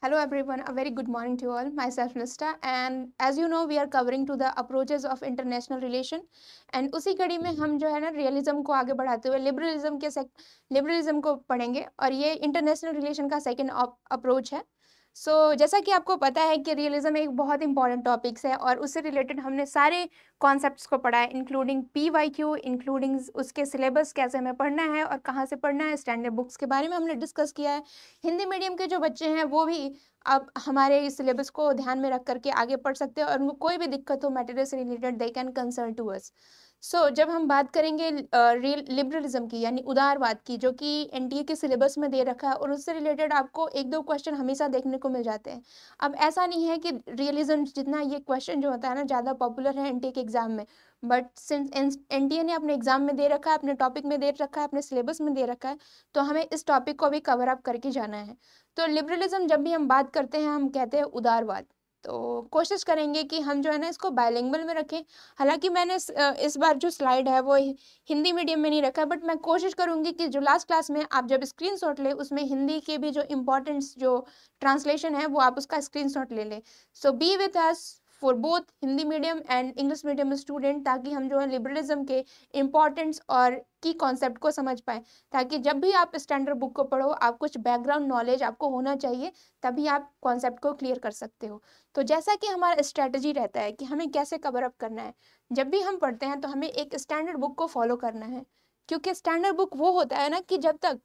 Hello everyone, a very good morning to all. Myself Nista and as you know we are covering to the approaches of international relation and उसी कड़ी में हम जो है ना realism को आगे बढ़ाते हुए लिबरलिज्म के लिबरलिज्म को पढ़ेंगे और ये इंटरनेशनल रिलेशन का सेकंड अप्रोच है सो so, जैसा कि आपको पता है कि रियलिज्म एक बहुत इंपॉर्टेंट टॉपिक्स है और उससे रिलेटेड हमने सारे कॉन्सेप्ट्स को पढ़ा है including P Y Q including उसके सिलेबस कैसे हमें पढ़ना है और कहाँ से पढ़ना है स्टैंडर्ड बुक्स के बारे में हमने डिस्कस किया है हिंदी मीडियम के जो बच्चे हैं वो भी आप हमारे इस सिलेबस को ध्यान में रख करके आगे पढ़ सकते हैं और उनको कोई भी दिक्कत हो मेटेरियल से related they can concern to us so so, जब हम बात करेंगे लिबरलिज्म की यानी उदारवाद की जो कि एनडीए के सिलेबस में दे रखा है और उससे रिलेटेड आपको एक दो क्वेश्चन हमेशा देखने को मिल जाते हैं अब ऐसा नहीं है कि रियलिज्म जितना ये क्वेश्चन जो होता है ना ज़्यादा पॉपुलर है एनडीए के एग्ज़ाम में बट सिंस एन ने अपने एग्ज़ाम में दे रखा है अपने टॉपिक में दे रखा है अपने सिलेबस में दे रखा है तो हमें इस टॉपिक को भी कवर अप करके जाना है तो लिबरलिज्म जब भी हम बात करते हैं हम कहते हैं उदारवाद तो कोशिश करेंगे कि हम जो है ना इसको बायलिंगल में रखें हालांकि मैंने इस, बार जो स्लाइड है वो हिंदी मीडियम में नहीं रखा बट मैं कोशिश करूंगी कि जो लास्ट क्लास में आप जब स्क्रीन शॉट लें उसमें हिंदी के भी जो इम्पोर्टेंट जो ट्रांसलेशन है वो आप उसका स्क्रीन शॉट ले लें so be with us for both Hindi medium and English medium student ताकि हम जो है लिबरलिज्म के इम्पॉर्टेंस और की कॉन्सेप्ट को समझ पाएँ ताकि जब भी आप स्टैंडर्ड बुक को पढ़ो आप कुछ बैकग्राउंड नॉलेज आपको होना चाहिए तभी आप कॉन्सेप्ट को क्लियर कर सकते हो तो जैसा कि हमारा स्ट्रैटेजी रहता है कि हमें कैसे कवर अप करना है जब भी हम पढ़ते हैं तो हमें एक स्टैंडर्ड बुक को फॉलो करना है क्योंकि स्टैंडर्ड बुक वो होता है ना कि जब तक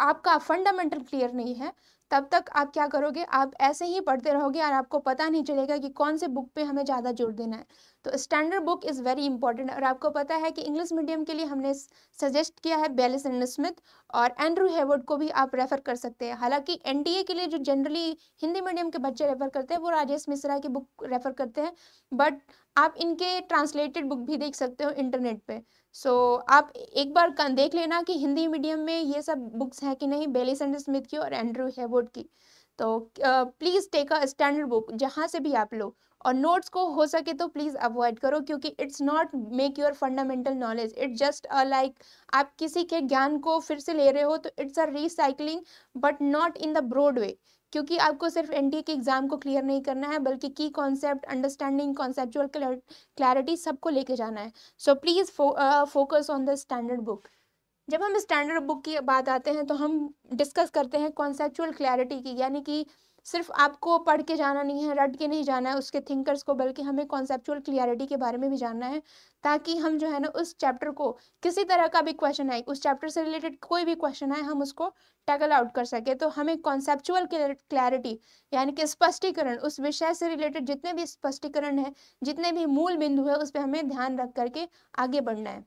आपका फंडामेंटल क्लियर नहीं है तब तक आप क्या करोगे आप ऐसे ही पढ़ते रहोगे और आपको पता नहीं चलेगा कि कौन से बुक पे हमें ज़्यादा जोर देना है तो standard book is very important और आपको पता है कि इंग्लिश मीडियम के लिए हमने सजेस्ट किया है बेलिस एंड स्मिथ और एंड्रू हेवर्ड को भी आप रेफ़र कर सकते हैं हालांकि एन के लिए जो जनरली हिंदी मीडियम के बच्चे रेफ़र करते हैं वो राजेश मिश्रा की बुक रेफ़र करते हैं बट आप इनके ट्रांसलेटेड बुक भी देख सकते हो इंटरनेट पे सो so, आप एक बार देख लेना कि हिंदी मीडियम में ये सब बुक्स हैं कि नहीं बेलिस एंड स्मिथ की और एंड्रू हेवर्ड की तो please take a standard book जहाँ से भी आप लोग और नोट्स को हो सके तो प्लीज़ अवॉइड करो क्योंकि it's not make your fundamental knowledge it's just a like आप किसी के ज्ञान को फिर से ले रहे हो तो it's a recycling but not in the broad way क्योंकि आपको सिर्फ एन e के एग्ज़ाम को क्लियर नहीं करना है बल्कि की कॉन्सेप्ट अंडरस्टैंडिंग कॉन्सेप्चुअल क्लैरिटी सबको लेके जाना है so please focus on the standard book जब हम स्टैंडर्ड बुक की बात आते हैं तो हम डिस्कस करते हैं कॉन्सेप्चुअल क्लैरिटी की यानी कि सिर्फ आपको पढ़ के जाना नहीं है रट के नहीं जाना है उसके थिंकर्स को बल्कि हमें कॉन्सेप्चुअल क्लियरिटी के बारे में भी जानना है ताकि हम जो है ना उस चैप्टर को किसी तरह का भी क्वेश्चन आए उस चैप्टर से रिलेटेड कोई भी क्वेश्चन आए हम उसको टैकल आउट कर सके तो हमें कॉन्सेप्चुअल क्लैरिटी यानी कि स्पष्टीकरण उस विषय से रिलेटेड जितने भी स्पष्टीकरण है जितने भी मूल बिंदु है उस पर हमें ध्यान रख करके आगे बढ़ना है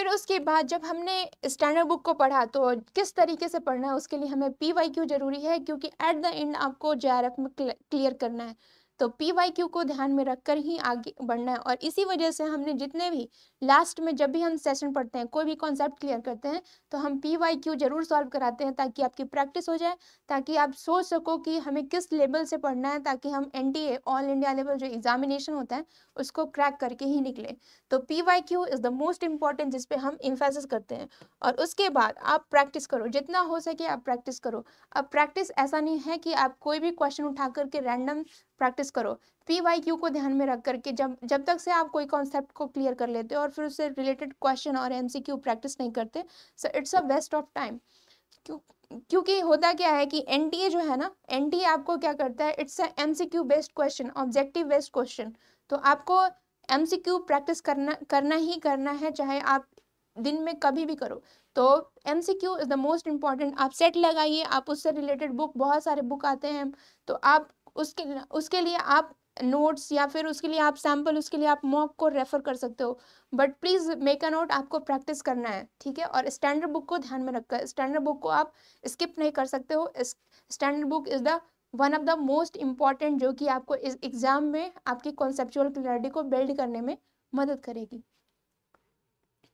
फिर उसके बाद जब हमने स्टैंडर्ड बुक को पढ़ा तो किस तरीके से पढ़ना है उसके लिए हमें पी वाई क्यू जरूरी है क्योंकि एट द एंड आपको जे में क्लियर करना है तो पी वाई क्यू को ध्यान में रखकर ही आगे बढ़ना है और इसी वजह से हमने जितने भी लास्ट में जब भी हम सेशन पढ़ते हैं कोई भी कॉन्सेप्ट क्लियर करते हैं तो हम पी वाई क्यू जरूर सॉल्व कराते हैं ताकि आपकी प्रैक्टिस हो जाए ताकि आप सोच सको कि हमें किस लेवल से पढ़ना है ताकि हम N T all India level जो एग्जामिनेशन होता है उसको क्रैक करके ही निकले तो P Y Q is the most important जिसपे हम इन्फेसिस करते हैं और उसके बाद आप प्रैक्टिस करो जितना हो सके आप प्रैक्टिस करो अब प्रैक्टिस ऐसा नहीं है कि आप कोई भी क्वेश्चन उठा करके रैंडम प्रैक्टिस प्रैक्टिस करो पी वाई क्यू को ध्यान में रख करके जब जब तक से आप कोई कॉन्सेप्ट को क्लियर कर लेते हो और फिर उससे रिलेटेड क्वेश्चन और एम सी क्यू प्रैक्टिस नहीं करते so it's a best of time क्योंकि होता क्या है कि एन टी ए जो है ना एन टी ए आपको क्या करता है it's a M C Q based question objective based question तो आपको एम सी क्यू प्रैक्टिस करना करना ही करना है चाहे आप दिन में कभी भी करो तो M C Q is the most important आप सेट लगाइए आप उससे रिलेटेड बुक बहुत सारे बुक आते हैं तो आप उसके उसके लिए आप नोट्स या फिर उसके लिए आप सैम्पल उसके लिए आप मॉक को रेफ़र कर सकते हो but please make a note आपको प्रैक्टिस करना है ठीक है और स्टैंडर्ड बुक को ध्यान में रखकर स्टैंडर्ड बुक को आप स्किप नहीं कर सकते हो standard book is the one of the most important जो कि आपको इस एग्ज़ाम में आपकी कॉन्सेप्चुअल क्लैरिटी को बिल्ड करने में मदद करेगी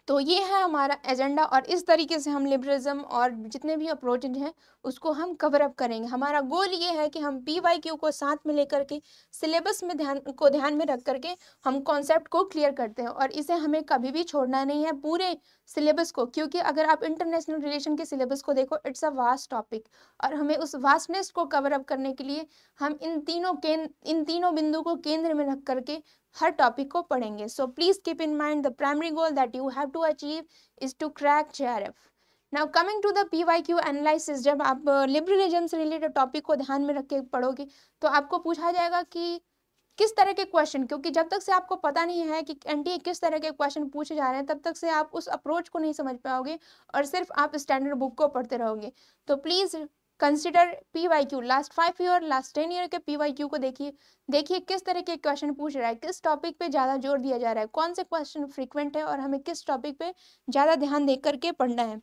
तो ये है हमारा एजेंडा और इस तरीके से हम लिबरलिज्म और जितने भी अप्रोचेज हैं उसको हम कवर अप करेंगे हमारा गोल ये है कि हम पी वाई क्यू को साथ में लेकर के सिलेबस में ध्यान को ध्यान में रख करके हम कॉन्सेप्ट को क्लियर करते हैं और इसे हमें कभी भी छोड़ना नहीं है पूरे सिलेबस को क्योंकि अगर आप इंटरनेशनल रिलेशन के सिलेबस को देखो इट्स अ वास्ट टॉपिक और हमें उस वास्टनेस को कवर अप करने के लिए हम इन तीनों केंद्र इन तीनों बिंदु को केंद्र में रख करके हर टॉपिक को पढ़ेंगे so please keep in mind the primary goal that you have to achieve is to crack J R F now coming to the P Y Q analysis जब आप लिबरलिज्म से रिलेटेड टॉपिक को ध्यान में रख के पढ़ोगे तो आपको पूछा जाएगा कि किस तरह के क्वेश्चन क्योंकि जब तक से आपको पता नहीं है कि एनटीए e किस तरह के क्वेश्चन पूछे जा रहे हैं तब तक से आप उस अप्रोच को नहीं समझ पाओगे और सिर्फ आप स्टैंडर्ड बुक को पढ़ते रहोगे तो please consider P Y Q last five year last ten year के पी वाई क्यू को देखिए देखिए किस तरह के क्वेश्चन पूछ रहा है किस टॉपिक पे ज़्यादा जोर दिया जा रहा है कौन से क्वेश्चन फ्रीक्वेंट है और हमें किस टॉपिक पे ज़्यादा ध्यान दे करके पढ़ना है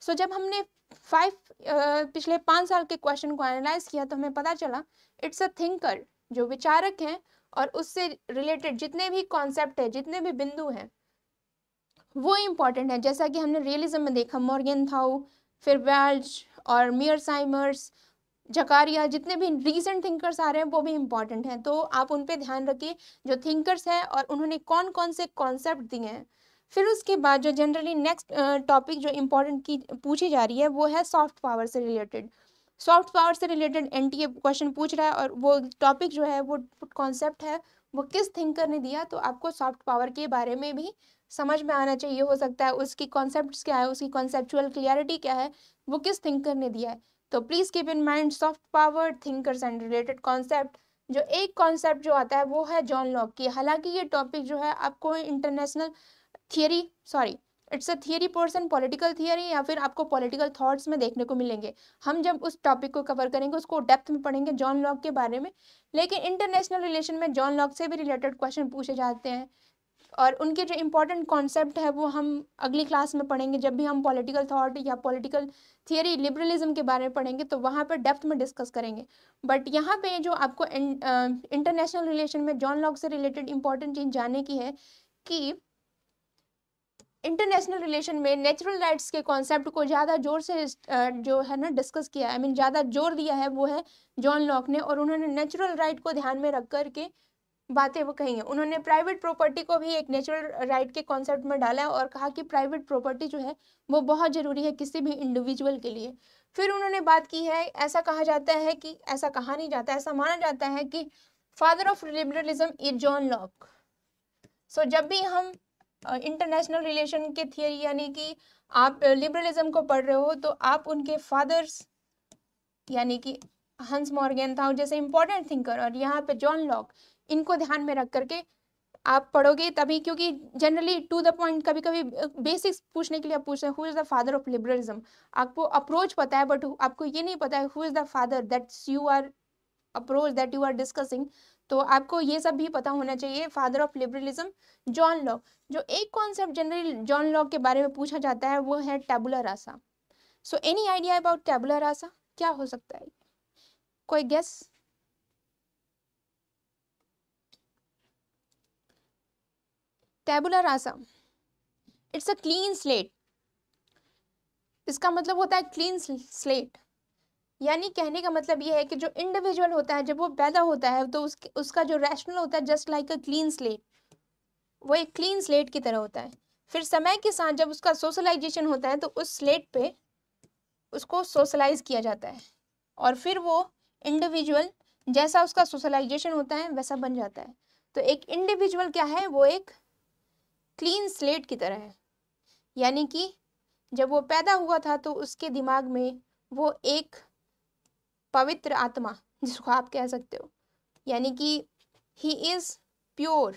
सो so, जब हमने फाइव uh, पिछले पांच साल के क्वेश्चन को एनालाइज किया तो हमें पता चला इट्स अ थिंकर जो विचारक है और उससे रिलेटेड जितने भी कॉन्सेप्ट है जितने भी बिंदु है वो इम्पॉर्टेंट है जैसा कि हमने रियलिज्म में देखा मॉर्गन थाउ फिर वेल्ज और मियर साइमर्स जकारिया जितने भी रीसेंट थिंकर्स आ रहे हैं वो भी इम्पॉर्टेंट हैं तो आप उन पे ध्यान रखिए जो थिंकर्स हैं और उन्होंने कौन कौन से कॉन्सेप्ट दिए हैं फिर उसके बाद जो जनरली नेक्स्ट टॉपिक जो इम्पोर्टेंट की पूछी जा रही है वो है सॉफ्ट पावर से रिलेटेड सॉफ्ट पावर से रिलेटेड एन क्वेश्चन पूछ रहा है और वो टॉपिक जो है वो कॉन्सेप्ट है वो किस थिंकर ने दिया तो आपको सॉफ्ट पावर के बारे में भी समझ में आना चाहिए हो सकता है उसकी कॉन्सेप्ट क्या है उसकी कॉन्सेप्चुअल क्लियरिटी क्या है वो किस थिंकर ने दिया है तो please keep in mind soft power thinkers and related concept जो एक कॉन्सेप्ट जो आता है वो है जॉन लॉक की हालांकि ये टॉपिक जो है आपको international theory sorry it's a theory portion political theory या फिर आपको पॉलिटिकल थॉट्स में देखने को मिलेंगे हम जब उस टॉपिक को कवर करेंगे उसको डेप्थ में पढ़ेंगे जॉन लॉक के बारे में लेकिन इंटरनेशनल रिलेशन में जॉन लॉक से भी रिलेटेड क्वेश्चन पूछे जाते हैं और उनके जो इम्पोर्टेंट कॉन्सेप्ट है वो हम अगली क्लास में पढ़ेंगे जब भी हम पॉलिटिकल थाट या पॉलिटिकल थियरी लिबरलिज्म के बारे में पढ़ेंगे तो वहाँ पर डेप्थ में डिस्कस करेंगे बट यहाँ पे जो आपको इंटरनेशनल रिलेशन में जॉन लॉक से रिलेटेड इंपॉर्टेंट चीज़ जानने की है कि इंटरनेशनल रिलेशन में नेचुरल राइट्स के कॉन्सेप्ट को ज़्यादा जोर से जो है ना डिस्कस किया आई मीन ज़्यादा जोर दिया है वो है जॉन लॉक ने और उन्होंने नेचुरल राइट को ध्यान में रख कर के बातें वो कही हैं उन्होंने प्राइवेट प्रॉपर्टी को भी एक नेचुरल राइट के कॉन्सेप्ट में डाला है और कहा कि प्राइवेट प्रॉपर्टी जो है वो बहुत ज़रूरी है किसी भी इंडिविजुअल के लिए फिर उन्होंने बात की है ऐसा कहा जाता है कि ऐसा कहा नहीं जाता ऐसा माना जाता है कि father of liberalism is John Locke so जब भी हम इंटरनेशनल uh, रिलेशन के थियरी यानी कि आप लिबरलिज्म uh, को पढ़ रहे हो तो आप उनके फादर्स यानी कि हंस मॉर्गेन था जैसे इंपॉर्टेंट थिंकर और यहाँ पे जॉन लॉक इनको ध्यान में रख करके आप पढ़ोगे तभी क्योंकि जनरली टू द पॉइंट कभी कभी बेसिक्स पूछने के लिए आप पूछ रहे हैं who is the father of liberalism आपको अप्रोच पता है बट आपको ये नहीं पता है who is the father that's you are approach that you are discussing तो आपको ये सब भी पता होना चाहिए father of liberalism John Locke जो एक कॉन्सेप्ट जनरली जॉन लॉ के बारे में पूछा जाता है वो है tabula rasa so any idea about tabula rasa क्या हो सकता है कोई guess tabula rasa it's a clean slate इसका मतलब होता है क्लीन स्लेट यानी कहने का मतलब ये है कि जो इंडिविजुअल होता है जब वो पैदा होता है तो उसके उसका जो रैशनल होता है just like a clean slate वो एक क्लीन स्लेट की तरह होता है फिर समय के साथ जब उसका सोशलाइजेशन होता है तो उस स्लेट पे उसको सोशलाइज किया जाता है और फिर वो इंडिविजुअल जैसा उसका सोशलाइजेशन होता है वैसा बन जाता है तो एक इंडिविजुअल क्या है वो एक क्लीन स्लेट की तरह है यानी कि जब वो पैदा हुआ था तो उसके दिमाग में वो एक पवित्र आत्मा जिसको आप कह सकते हो यानी कि ही इज़ प्योर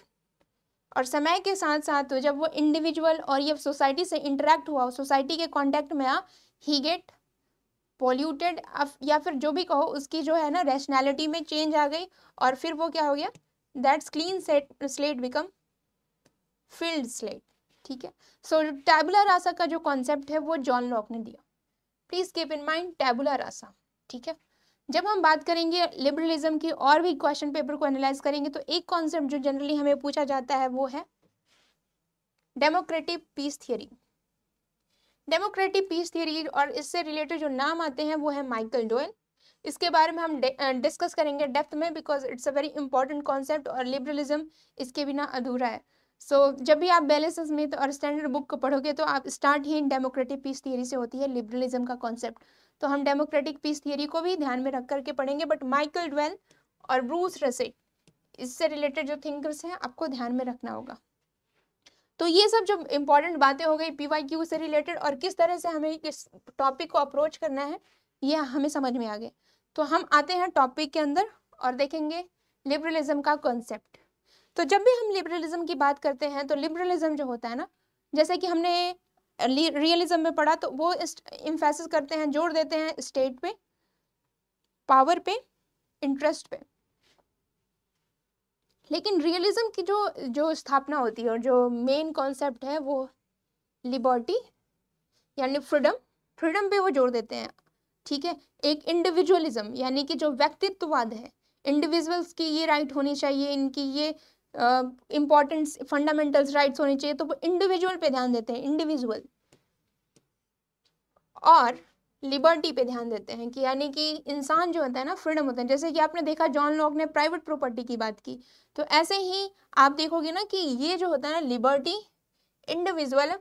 और समय के साथ साथ जब वो इंडिविजुअल और ये सोसाइटी से इंटरेक्ट हुआ सोसाइटी के कांटेक्ट में आ ही गेट पोल्यूटेड या फिर जो भी कहो उसकी जो है ना रैशनैलिटी में चेंज आ गई और फिर वो क्या हो गया that's clean set slate become field slate ठीक है सो टैबुलर रासा का जो कॉन्सेप्ट है वो जॉन लॉक ने दिया please keep in mind tabula rasa ठीक है जब हम बात करेंगे लिबरलिज्म की और भी क्वेश्चन पेपर को एनालाइज करेंगे तो एक कॉन्सेप्ट जो जनरली हमें पूछा जाता है वो है democratic peace theory democratic peace theory और इससे रिलेटेड जो नाम आते हैं वो है माइकल डोएल इसके बारे में हम डिस्कस करेंगे डेप्थ में because it's a very important concept और लिबरलिज्म इसके बिना अधूरा है सो so, जब भी आप बैलेंस स्मिथ और स्टैंडर्ड बुक को पढ़ोगे तो आप स्टार्ट ही इन डेमोक्रेटिक पीस थियरी से होती है लिबरलिज्म का कॉन्सेप्ट तो हम डेमोक्रेटिक पीस थियरी को भी ध्यान में रख करके पढ़ेंगे बट माइकल डवेल और ब्रूस रसे इससे रिलेटेड जो थिंकर्स हैं आपको ध्यान में रखना होगा तो ये सब जो इम्पोर्टेंट बातें हो गई पी से रिलेटेड और किस तरह से हमें किस टॉपिक को अप्रोच करना है ये हमें समझ में आ गए तो हम आते हैं टॉपिक के अंदर और देखेंगे लिबरलिज्म का कॉन्सेप्ट तो जब भी हम लिबरलिज्म की बात करते हैं तो लिबरलिज्म जो होता है ना जैसे कि हमने रियलिज्म में पढ़ा तो वो इम्फेसिस करते हैं जोर देते हैं स्टेट पे पावर पे इंटरेस्ट पे लेकिन रियलिज्म की जो जो स्थापना होती है और जो मेन कॉन्सेप्ट है वो लिबर्टी यानी फ्रीडम फ्रीडम पे वो जोर देते हैं ठीक है एक इंडिविजुअलिज्म यानी कि जो व्यक्तित्ववाद है इंडिविजुअल्स की ये राइट होनी चाहिए इनकी ये इंपॉर्टेंट फंडामेंटल्स राइट्स होने चाहिए तो वो इंडिविजुअल पे ध्यान देते हैं इंडिविजुअल और लिबर्टी पे ध्यान देते हैं कि यानी कि इंसान जो होता है ना फ्रीडम होता है जैसे कि आपने देखा जॉन लॉक ने प्राइवेट प्रॉपर्टी की बात की तो ऐसे ही आप देखोगे ना कि ये जो होता है ना लिबर्टी इंडिविजुअल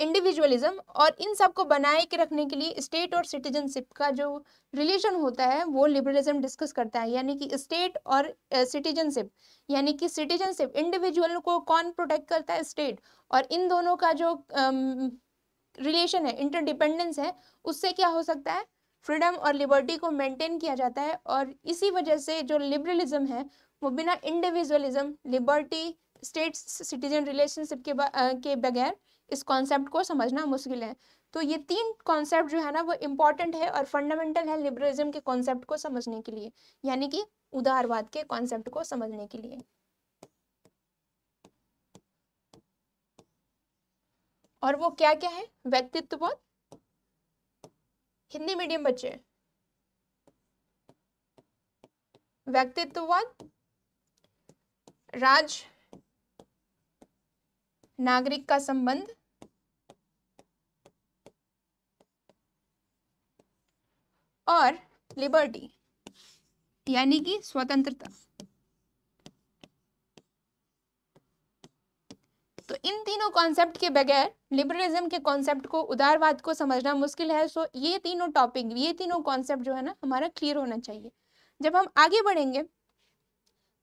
इंडिविजुअलिज्म और इन सब को बनाए के रखने के लिए स्टेट और सिटीजनशिप का जो रिलेशन होता है वो लिबरलिज्म डिस्कस करता है यानी कि स्टेट और सिटीजनशिप यानी कि सिटीजनशिप इंडिविजुअल को कौन प्रोटेक्ट करता है स्टेट और इन दोनों का जो रिलेशन है इंटरडिपेंडेंस है उससे क्या हो सकता है फ्रीडम और लिबर्टी को मेंटेन किया जाता है और इसी वजह से जो लिबरलिज्म है वो बिना individualism liberty state citizen relationship के के बगैर इस कॉन्सेप्ट को समझना मुश्किल है तो ये तीन कॉन्सेप्ट जो है ना वो इम्पॉर्टेंट है और फंडामेंटल है लिबरलिज्म के कॉन्सेप्ट को समझने के लिए यानी कि उदारवाद के कॉन्सेप्ट को समझने के लिए और वो क्या क्या है व्यक्तित्व हिंदी मीडियम बच्चे व्यक्तित्ववाद राज नागरिक का संबंध और लिबर्टी यानी कि स्वतंत्रता तो इन तीनों कॉन्सेप्ट के बगैर लिबरलिज्म के कॉन्सेप्ट को उदारवाद को समझना मुश्किल है सो ये तीनों टॉपिक ये तीनों कॉन्सेप्ट जो है ना हमारा क्लियर होना चाहिए जब हम आगे बढ़ेंगे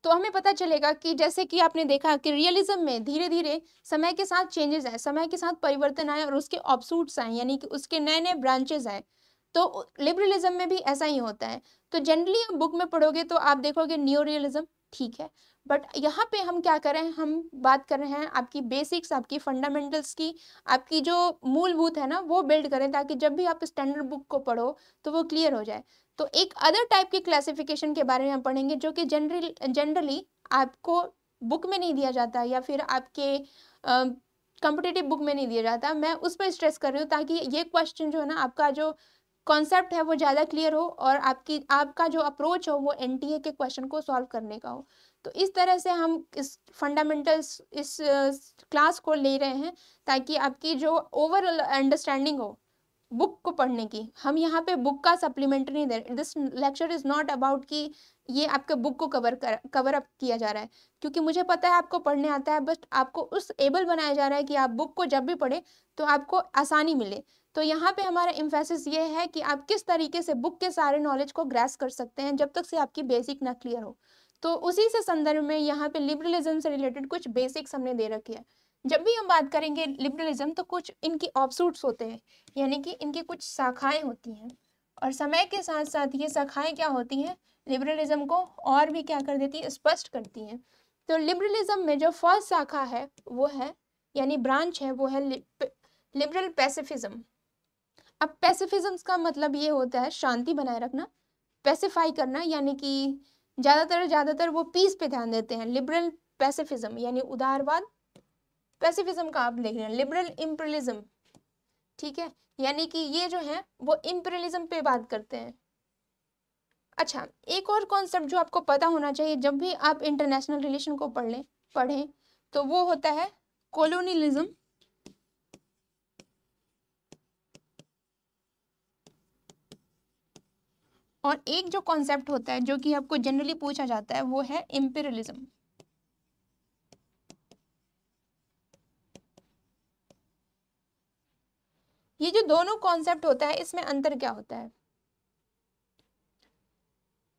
तो हमें पता चलेगा कि जैसे कि आपने देखा कि रियलिज्म में धीरे धीरे समय के साथ चेंजेस आए समय के साथ परिवर्तन आए और उसके ऑप्सूट्स आए यानी कि उसके नए नए ब्रांचेस आए तो लिबरलिज्म में भी ऐसा ही होता है तो जनरली आप बुक में पढ़ोगे तो आप देखोगे न्यू रियलिज्म ठीक है बट यहाँ पे हम क्या करें हम बात कर रहे हैं आपकी बेसिक्स आपकी फंडामेंटल्स की आपकी जो मूलभूत है ना वो बिल्ड करें ताकि जब भी आप स्टैंडर्ड बुक को पढ़ो तो वो क्लियर हो जाए तो एक अदर टाइप की क्लासिफिकेशन के बारे में हम पढ़ेंगे जो कि जनरल जनरली आपको बुक में नहीं दिया जाता या फिर आपके कंपिटेटिव बुक में नहीं दिया जाता मैं उस पर स्ट्रेस कर रही हूँ ताकि ये क्वेश्चन जो है ना आपका जो कॉन्सेप्ट है वो ज़्यादा क्लियर हो और आपकी आपका जो अप्रोच हो वो एन के क्वेश्चन को सॉल्व करने का हो तो इस तरह से हम इस फंडामेंटल्स इस क्लास को ले रहे हैं ताकि आपकी जो ओवरऑल अंडरस्टैंडिंग हो बुक को पढ़ने की हम यहाँ पे बुक का सप्लीमेंट्री नहीं दे रहे this lecture is not about कि ये आपके बुक को कवर कर कवर अप किया जा रहा है क्योंकि मुझे पता है आपको पढ़ने आता है बस आपको उस एबल बनाया जा रहा है कि आप बुक को जब भी पढ़ें तो आपको आसानी मिले तो यहाँ पे हमारा इम्फेसिस ये है कि आप किस तरीके से बुक के सारे नॉलेज को ग्रेस कर सकते हैं जब तक से आपकी बेसिक ना क्लियर हो तो उसी से संदर्भ में यहाँ पे लिबरलिज्म से रिलेटेड कुछ बेसिक्स हमने दे रखी है जब भी हम बात करेंगे लिबरलिज्म तो कुछ इनकी ऑप्सूट्स होते हैं यानी कि इनकी कुछ शाखाएँ होती हैं और समय के साथ साथ ये शाखाएँ क्या होती हैं लिबरलिज्म को और भी क्या कर देती है स्पष्ट करती हैं तो लिबरलिज्म में जो फर्स्ट शाखा है वो है यानी ब्रांच है वो है लिबरल पैसिफिज्म अब पैसिफिज्म का मतलब ये होता है शांति बनाए रखना पैसिफाई करना यानी कि ज़्यादातर ज़्यादातर वो पीस पे ध्यान देते हैं लिबरल पैसिफिज्म यानी उदारवाद पैसिफिज्म का आप देख रहे हैं लिबरल इम्परलिज्म ठीक है यानी कि ये जो है वो इम्परलिज्म पे बात करते हैं अच्छा एक और कॉन्सेप्ट जो आपको पता होना चाहिए जब भी आप इंटरनेशनल रिलेशन को पढ़ लें पढ़ें तो वो होता है कॉलोनियलिज्म और एक जो कॉन्सेप्ट होता है जो कि आपको जनरली पूछा जाता है वो है इम्पेरियलिज्म ये जो दोनों कॉन्सेप्ट होता है इसमें अंतर क्या होता है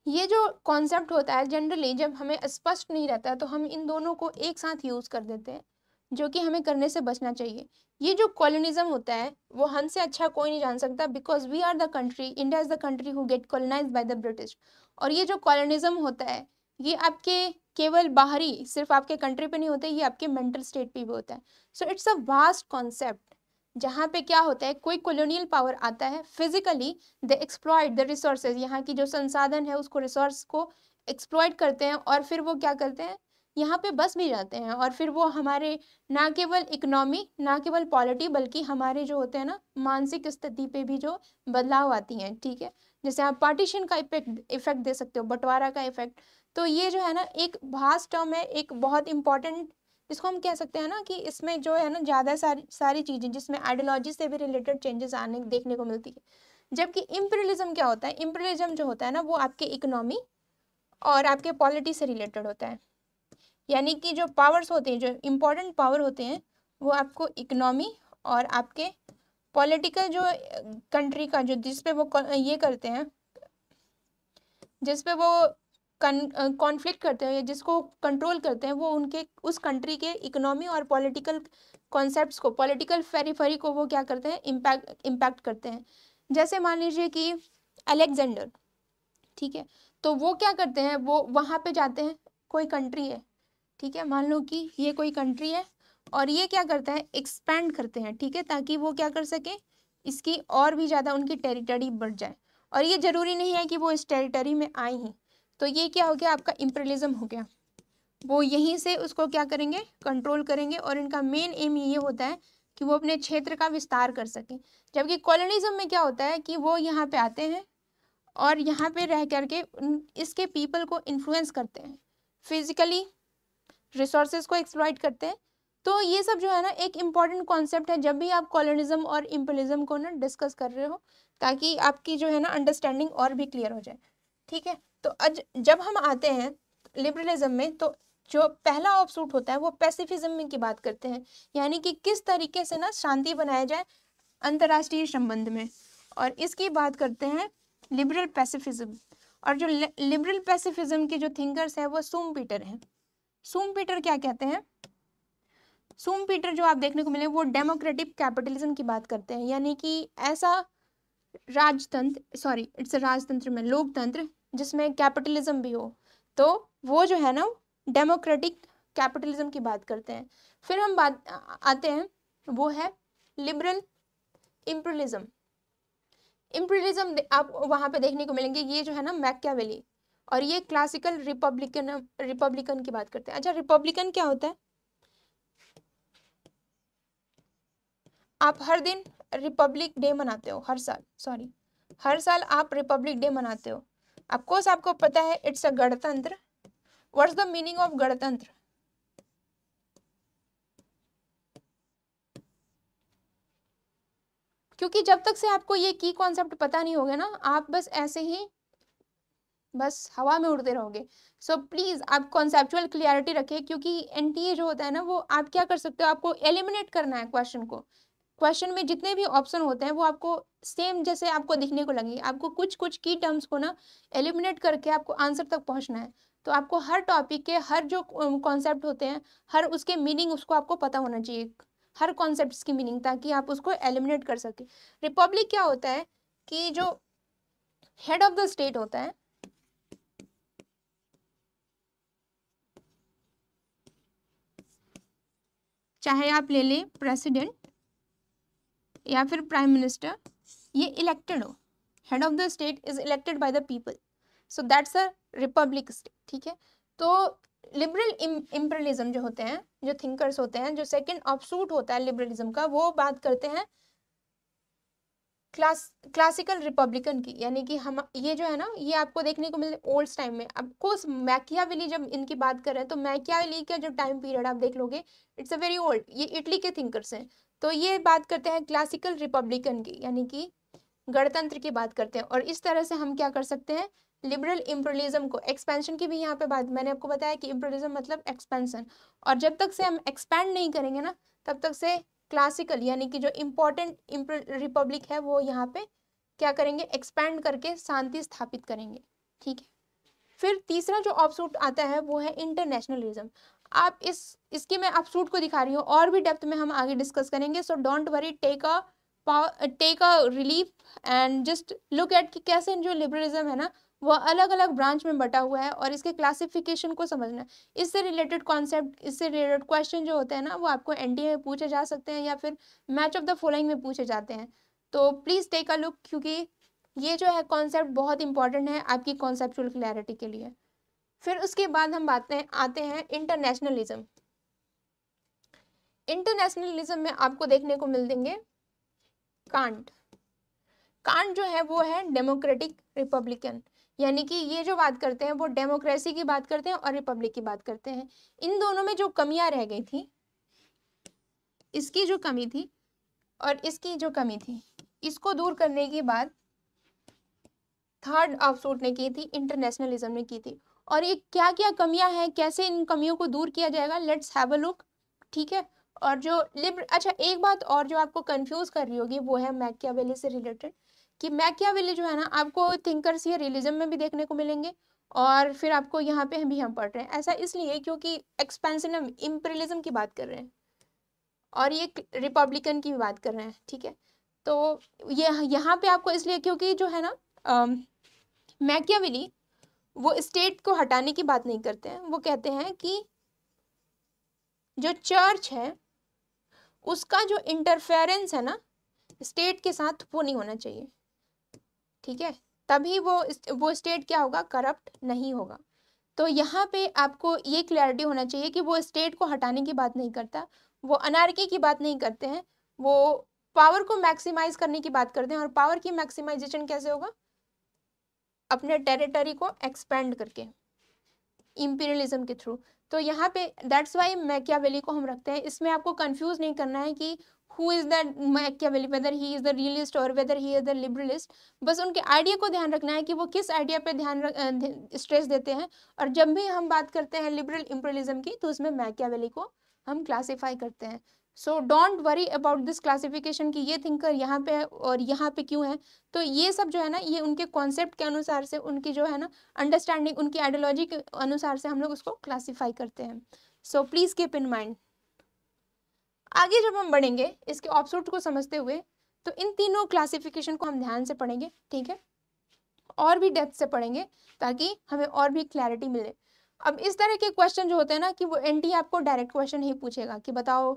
ये जो कॉन्सेप्ट होता है जनरली जब हमें स्पष्ट नहीं रहता है तो हम इन दोनों को एक साथ यूज़ कर देते हैं जो कि हमें करने से बचना चाहिए ये जो कॉलोनिज्म होता है वो हमसे अच्छा कोई नहीं जान सकता because we are the country India is the country who get colonise by the British और ये जो कॉलोनिज्म होता है ये आपके केवल बाहरी सिर्फ आपके कंट्री पे नहीं होते ये आपके मेंटल स्टेट पे भी होता है so it's a vast concept जहाँ पे क्या होता है कोई कॉलोनियल पावर आता है physically they exploited the resources यहाँ की जो संसाधन है उसको रिसोर्स को एक्सप्लॉयड करते हैं और फिर वो क्या करते हैं यहाँ पे बस भी जाते हैं और फिर वो हमारे ना केवल इकोनॉमी ना केवल पॉलिटी बल्कि हमारे जो होते हैं ना मानसिक स्थिति पे भी जो बदलाव आती हैं ठीक है जैसे आप पार्टीशन का इफेक्ट इफेक्ट दे सकते हो बंटवारा का इफेक्ट तो ये जो है ना एक भास्ट टर्म है एक बहुत इंपॉर्टेंट इसको हम कह सकते हैं ना कि इसमें जो है ना ज़्यादा सारी सारी चीज़ें जिसमें आइडियोलॉजी से भी रिलेटेड चेंजेस आने देखने को मिलती है जबकि इम्प्रलिज्म क्या होता है इम्प्रलिज्म जो होता है ना वो आपके इकोनॉमी और आपके पॉलिटी से रिलेटेड होता है यानी कि जो पावर्स होते हैं जो इम्पोर्टेंट पावर होते हैं वो आपको इकनॉमी और आपके पॉलिटिकल जो कंट्री का जो जिस पे वो ये करते हैं जिस पे वो कॉन्फ्लिक्ट करते हैं या जिसको कंट्रोल करते हैं वो उनके उस कंट्री के इकोनॉमी और पॉलिटिकल कॉन्सेप्ट्स को पॉलिटिकल फेरीफरी को वो क्या करते हैं इम्पैक्ट इम्पैक्ट करते हैं जैसे मान लीजिए कि अलेक्जेंडर ठीक है तो वो क्या करते हैं वो वहाँ पे जाते हैं कोई कंट्री है ठीक है मान लो कि ये कोई कंट्री है और ये क्या करता है एक्सपैंड करते हैं ठीक है ताकि वो क्या कर सकें इसकी और भी ज़्यादा उनकी टेरिटरी बढ़ जाए और ये ज़रूरी नहीं है कि वो इस टेरिटरी में आए ही तो ये क्या हो गया आपका इम्प्रलिज्म हो गया वो यहीं से उसको क्या करेंगे कंट्रोल करेंगे और इनका मेन एम ये होता है कि वो अपने क्षेत्र का विस्तार कर सकें जबकि कॉलोनिज्म में क्या होता है कि वो यहाँ पे आते हैं और यहाँ पे रह करके इसके पीपल को इन्फ्लुएंस करते हैं फिजिकली रिसोर्सेज को एक्सप्लॉयट करते हैं तो ये सब जो है ना एक इम्पॉर्टेंट कॉन्सेप्ट है जब भी आप कॉलोनिज्म और इम्पलिज्म को ना डिस्कस कर रहे हो ताकि आपकी जो है ना अंडरस्टैंडिंग और भी क्लियर हो जाए ठीक है तो अज जब हम आते हैं लिबरलिज्म में तो जो पहला सूट होता है वो पैसिफिज्म की बात करते हैं यानी कि किस तरीके से ना शांति बनाया जाए अंतर्राष्ट्रीय संबंध में और इसकी बात करते हैं लिबरल पैसिफिज्म और जो लिबरल पैसिफिज्म के जो थिंकर्स हैं वो सूम पीटर हैं सूम पीटर क्या कहते हैं सूम पीटर जो आप देखने को मिले वो डेमोक्रेटिक कैपिटलिज्म की बात करते हैं यानी कि ऐसा राजतंत्र सॉरी इट्स राजतंत्र में लोकतंत्र जिसमें कैपिटलिज्म भी हो तो वो जो है ना डेमोक्रेटिक कैपिटलिज्म की बात करते हैं फिर हम बात आते हैं वो है लिबरल इम्प्रलिज्म इम्प्रलिज्म आप वहां पे देखने को मिलेंगे ये जो है ना मैक्यावेली और ये क्लासिकल रिपब्लिकन रिपब्लिकन की बात करते हैं अच्छा रिपब्लिकन क्या होता है आप हर दिन रिपब्लिक डे मनाते हो हर साल सॉरी हर साल आप रिपब्लिक डे मनाते हो अफकोर्स आपको पता है इट्स अ गणतंत्र व्हाट्स द मीनिंग ऑफ गणतंत्र क्योंकि जब तक से आपको ये की कॉन्सेप्ट पता नहीं होगा ना आप बस ऐसे ही बस हवा में उड़ते रहोगे सो प्लीज़ आप कॉन्सेप्चुअल क्लियरिटी रखें क्योंकि एन जो होता है ना वो आप क्या कर सकते हो आपको एलिमिनेट करना है क्वेश्चन को क्वेश्चन में जितने भी ऑप्शन होते हैं वो आपको सेम जैसे आपको दिखने को लगे आपको कुछ कुछ की टर्म्स को ना एलिमिनेट करके आपको आंसर तक पहुंचना है तो आपको हर टॉपिक के हर जो कॉन्सेप्ट होते हैं हर उसके मीनिंग उसको आपको पता होना चाहिए हर कॉन्सेप्ट की मीनिंग ताकि आप उसको एलिमिनेट कर सके रिपब्लिक क्या होता है कि जो हेड ऑफ द स्टेट होता है चाहे आप ले लें प्रेसिडेंट या फिर प्राइम मिनिस्टर ये इलेक्टेड हो head of the state is elected by the people so that's a republic state ठीक है तो लिबरल इम्परलिज्म जो होते हैं जो थिंकर्स होते हैं जो सेकंड ऑप्सूट होता है लिबरलिज्म का वो बात करते हैं क्लास क्लासिकल रिपब्लिकन की यानी कि हम ये जो है ना ये आपको देखने को मिले ओल्ड टाइम में कोर्स मैकियावेली जब इनकी बात कर रहे हैं तो मैकियावेली का जो टाइम पीरियड आप देख लोगे इट्स अ वेरी ओल्ड ये इटली के थिंकर्स हैं तो ये बात करते हैं क्लासिकल रिपब्लिकन की यानी कि गणतंत्र की बात करते हैं और इस तरह से हम क्या कर सकते हैं लिबरल इम्प्रोलिज्म को एक्सपेंशन की भी यहाँ पे बात मैंने आपको बताया कि इम्प्रोलिज्म मतलब एक्सपेंशन और जब तक से हम एक्सपेंड नहीं करेंगे ना तब तक से क्लासिकल यानी कि जो इम्पोर्टेंट रिपब्लिक है वो यहाँ पे क्या करेंगे एक्सपैंड करके शांति स्थापित करेंगे ठीक है फिर तीसरा जो ऑप्सूट आता है वो है इंटरनेशनलिज्म आप इस इसकी मैं अपसूट को दिखा रही हूँ और भी डेप्थ में हम आगे डिस्कस करेंगे so don't worry take a take a relief and just look at कि कैसे जो लिबरलिज्म है ना वह अलग अलग ब्रांच में बटा हुआ है और इसके क्लासिफिकेशन को समझना इससे रिलेटेड कॉन्सेप्ट इससे रिलेटेड क्वेश्चन जो होते हैं ना वो आपको एनडीए में पूछे जा सकते हैं या फिर मैच ऑफ द फॉलोइंग में पूछे जाते हैं तो प्लीज़ टेक अ लुक क्योंकि ये जो है कॉन्सेप्ट बहुत इंपॉर्टेंट है आपकी कॉन्सेप्चुअल क्लैरिटी के लिए फिर उसके बाद हम बातें आते हैं इंटरनेशनलिज्म इंटरनेशनलिज्म में आपको देखने को मिल देंगे कांट कांट जो है वो है डेमोक्रेटिक रिपब्लिकन यानी कि ये जो बात करते हैं वो डेमोक्रेसी की बात करते हैं और रिपब्लिक की बात करते हैं इन दोनों में जो कमियां रह गई थी इसकी जो कमी थी और इसकी जो कमी थी इसको दूर करने के बाद थर्ड आउटसोट ने की थी इंटरनेशनलिज्म ने की थी और ये क्या क्या कमियां हैं कैसे इन कमियों को दूर किया जाएगा लेट्स हैव अ लुक ठीक है और जो लिब्र अच्छा एक बात और जो आपको कंफ्यूज कर रही होगी वो है मैकियावेली से रिलेटेड कि मैकियावेली जो है ना आपको थिंकर्स या रियलिज्म में भी देखने को मिलेंगे और फिर आपको यहाँ पे भी हम पढ़ रहे हैं ऐसा इसलिए क्योंकि एक्सपेंसिव हम इम्परियलिज्म की बात कर रहे हैं और ये रिपब्लिकन की भी बात कर रहे हैं ठीक है तो ये यह, यहाँ पे आपको इसलिए क्योंकि जो है ना मैकियावेली वो स्टेट को हटाने की बात नहीं करते हैं वो कहते हैं कि जो चर्च है उसका जो इंटरफेरेंस है ना स्टेट के साथ वो नहीं होना चाहिए ठीक है तभी वो वो स्टेट क्या होगा करप्ट नहीं होगा तो यहाँ पे आपको ये क्लैरिटी होना चाहिए कि वो स्टेट को हटाने की बात नहीं करता वो अनारकी की बात नहीं करते हैं वो पावर को मैक्सिमाइज करने की बात करते हैं और पावर की मैक्सिमाइजेशन कैसे होगा अपने टेरिटरी को एक्सपेंड करके इम्पीरियलिज्म के थ्रू तो यहाँ पे दैट्स वाई मैकिया को हम रखते हैं इसमें आपको कंफ्यूज नहीं करना है कि who is that Machiavelli whether he is the realist और whether he is the liberalist बस उनके आइडिया को ध्यान रखना है कि वो किस आइडिया पे ध्यान स्ट्रेस देते हैं और जब भी हम बात करते हैं लिबरल इम्परलिज्म की तो उसमें मैकियावेली को हम क्लासीफाई करते हैं so don't worry about this classification की ये थिंकर यहाँ पे है और यहाँ पे क्यों है तो ये सब जो है ना ये उनके कॉन्सेप्ट के अनुसार से उनकी जो है ना अंडरस्टैंडिंग उनकी आइडियोलॉजी के अनुसार से हम लोग उसको क्लासीफाई करते हैं so please keep in mind आगे जब हम बढ़ेंगे इसके ऑप्सूट को समझते हुए तो इन तीनों क्लासिफिकेशन को हम ध्यान से पढ़ेंगे ठीक है और भी डेप्थ से पढ़ेंगे ताकि हमें और भी क्लैरिटी मिले अब इस तरह के क्वेश्चन जो होते हैं ना कि वो एन आपको डायरेक्ट क्वेश्चन ही पूछेगा कि बताओ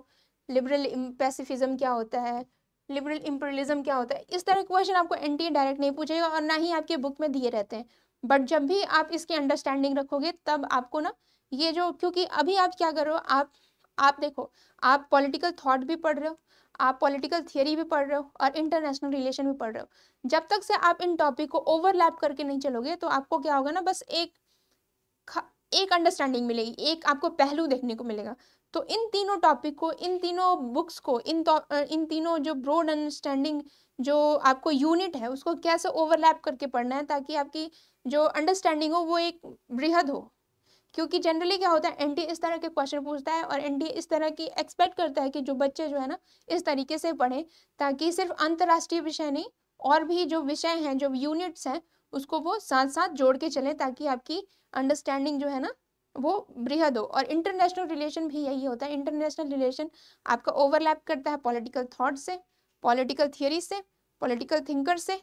लिबरल पैसिफिज्म क्या होता है लिबरल इम्परलिज्म क्या होता है इस तरह के क्वेश्चन आपको एन डायरेक्ट नहीं पूछेगा और ना ही आपके बुक में दिए रहते हैं बट जब भी आप इसकी अंडरस्टैंडिंग रखोगे तब आपको ना ये जो क्योंकि अभी आप क्या करो आप आप देखो आप पॉलिटिकल थॉट भी पढ़ रहे हो आप पॉलिटिकल थियरी भी पढ़ रहे हो और इंटरनेशनल रिलेशन भी पढ़ रहे हो जब तक से आप इन टॉपिक को ओवरलैप करके नहीं चलोगे तो आपको क्या होगा ना बस एक एक अंडरस्टैंडिंग मिलेगी एक आपको पहलू देखने को मिलेगा तो इन तीनों टॉपिक को इन तीनों बुक्स को इन इन तीनों जो ब्रॉड अंडरस्टैंडिंग जो आपको यूनिट है उसको कैसे ओवरलैप करके पढ़ना है ताकि आपकी जो अंडरस्टैंडिंग हो वो एक बृहद हो क्योंकि जनरली क्या होता है एनडी इस तरह के क्वेश्चन पूछता है और एनडी इस तरह की एक्सपेक्ट करता है कि जो बच्चे जो है ना इस तरीके से पढ़े ताकि सिर्फ अंतर्राष्ट्रीय विषय नहीं और भी जो विषय हैं जो यूनिट्स हैं उसको वो साथ साथ जोड़ के चलें ताकि आपकी अंडरस्टैंडिंग जो है ना वो बृहद हो और इंटरनेशनल रिलेशन भी यही होता है इंटरनेशनल रिलेशन आपका ओवरलैप करता है पॉलिटिकल थाट से पॉलिटिकल थियोरी से पॉलिटिकल थिंकर से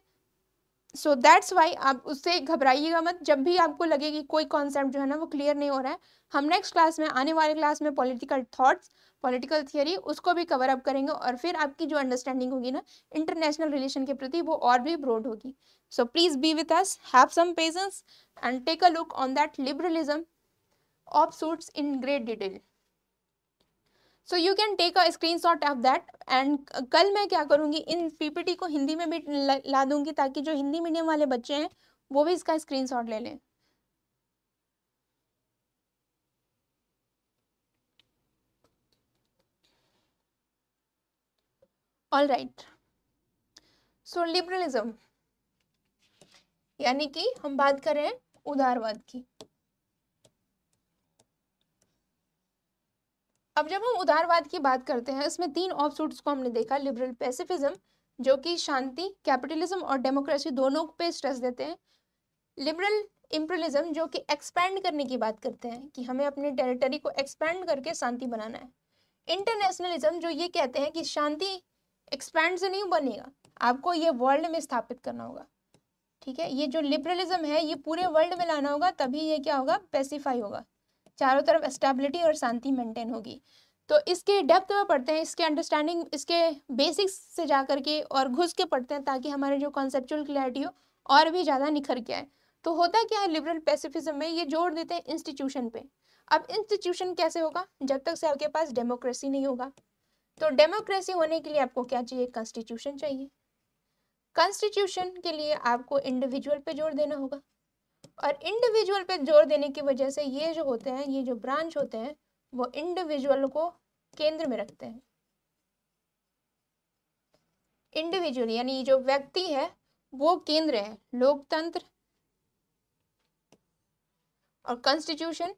सो दैट्स वाई आप उससे घबराइएगा मत जब भी आपको लगे कि कोई कॉन्सेप्ट जो है ना वो क्लियर नहीं हो रहा है हम नेक्स्ट क्लास में आने वाले क्लास में पॉलिटिकल थॉट्स पॉलिटिकल थियोरी उसको भी कवर अप करेंगे और फिर आपकी जो अंडरस्टैंडिंग होगी ना इंटरनेशनल रिलेशन के प्रति वो और भी ब्रॉड होगी so please be with us have some patience and take a look on that liberalism of suits in great detail so you can take a screen shot of that and कल मैं क्या करूँगी इन PPT को हिंदी में भी ला दूंगी ताकि जो हिंदी मीडियम वाले बच्चे हैं वो भी इसका स्क्रीन शॉट ले लें ऑल राइट सो लिबरलिज्म यानी कि हम बात कर रहे हैं उदारवाद की अब जब हम उदारवाद की बात करते हैं इसमें तीन ऑफसूट्स को हमने देखा लिबरल पैसिफिज्म जो कि शांति कैपिटलिज्म और डेमोक्रेसी दोनों पे स्ट्रेस देते हैं लिबरल इम्प्रलिज्म जो कि एक्सपैंड करने की बात करते हैं कि हमें अपने टेरिटरी को एक्सपैंड करके शांति बनाना है इंटरनेशनलिज्म जो ये कहते हैं कि शांति एक्सपैंड से नहीं बनेगा आपको ये वर्ल्ड में स्थापित करना होगा ठीक है ये जो लिबरलिज्म है ये पूरे वर्ल्ड में लाना होगा तभी ये क्या होगा पेसीफाई होगा चारों तरफ स्टेबिलिटी और शांति मेंटेन होगी तो इसके डेप्थ में पढ़ते हैं इसके अंडरस्टैंडिंग इसके बेसिक्स से जा कर के और घुस के पढ़ते हैं ताकि हमारे जो कॉन्सेप्चुअल क्लैरिटी हो और भी ज़्यादा निखर के आए तो होता क्या है लिबरल पैसिफिज्म में ये जोड़ देते हैं इंस्टीट्यूशन पे अब इंस्टीट्यूशन कैसे होगा जब तक से आपके पास डेमोक्रेसी नहीं होगा तो डेमोक्रेसी होने के लिए आपको क्या चाहिए कॉन्स्टिट्यूशन चाहिए कॉन्स्टिट्यूशन के लिए आपको इंडिविजुअल पे जोर देना होगा और इंडिविजुअल पे जोर देने की वजह से ये जो होते हैं ये जो ब्रांच होते हैं वो इंडिविजुअल को केंद्र में रखते हैं इंडिविजुअल यानी जो व्यक्ति है वो केंद्र है लोकतंत्र और कॉन्स्टिट्यूशन